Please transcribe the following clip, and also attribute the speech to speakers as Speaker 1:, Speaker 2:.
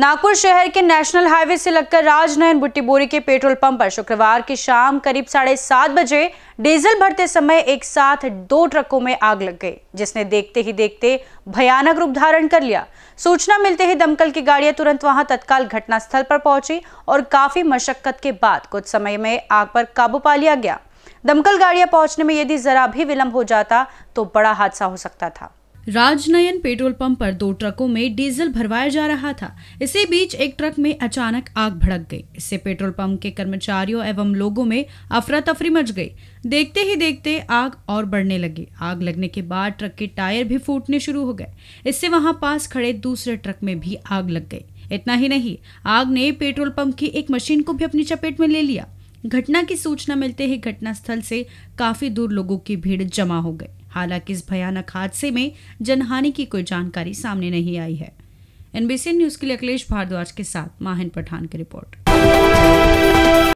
Speaker 1: नागपुर शहर के national highway से लगकर राजनयन बुट्टीबोरी के पेट्रोल पंप पर शुक्रवार की शाम करीब साढ़े सात बजे डीजल भरते समय एक साथ दो ट्रकों में आग लग गई जिसने देखते ही देखते भयानक रूप धारण कर लिया सूचना मिलते ही दमकल की गाड़ियां तुरंत वहां तत्काल घटनास्थल पर पहुंची और काफी मशक्कत के बाद कुछ समय में आग पर काबू पा लिया गया दमकल गाड़ियां पहुंचने में यदि जरा भी विलंब हो जाता तो बड़ा हादसा हो सकता था राजनयन पेट्रोल पंप पर दो ट्रकों में डीजल भरवाया जा रहा था इसी बीच एक ट्रक में अचानक आग भड़क गई इससे पेट्रोल पंप के कर्मचारियों एवं लोगों में अफरा तफरी मच गई देखते ही देखते आग और बढ़ने लगी आग लगने के बाद ट्रक के टायर भी फूटने शुरू हो गए इससे वहां पास खड़े दूसरे ट्रक में भी आग लग गई इतना ही नहीं आग ने पेट्रोल पंप की एक मशीन को भी अपनी चपेट में ले लिया घटना की सूचना मिलते ही घटनास्थल से काफी दूर लोगों की भीड़ जमा हो गई हालांकि इस भयानक हादसे में जनहानि की कोई जानकारी सामने नहीं आई है एनबीसी न्यूज के लिए अखिलेश भारद्वाज के साथ माहिन पठान की रिपोर्ट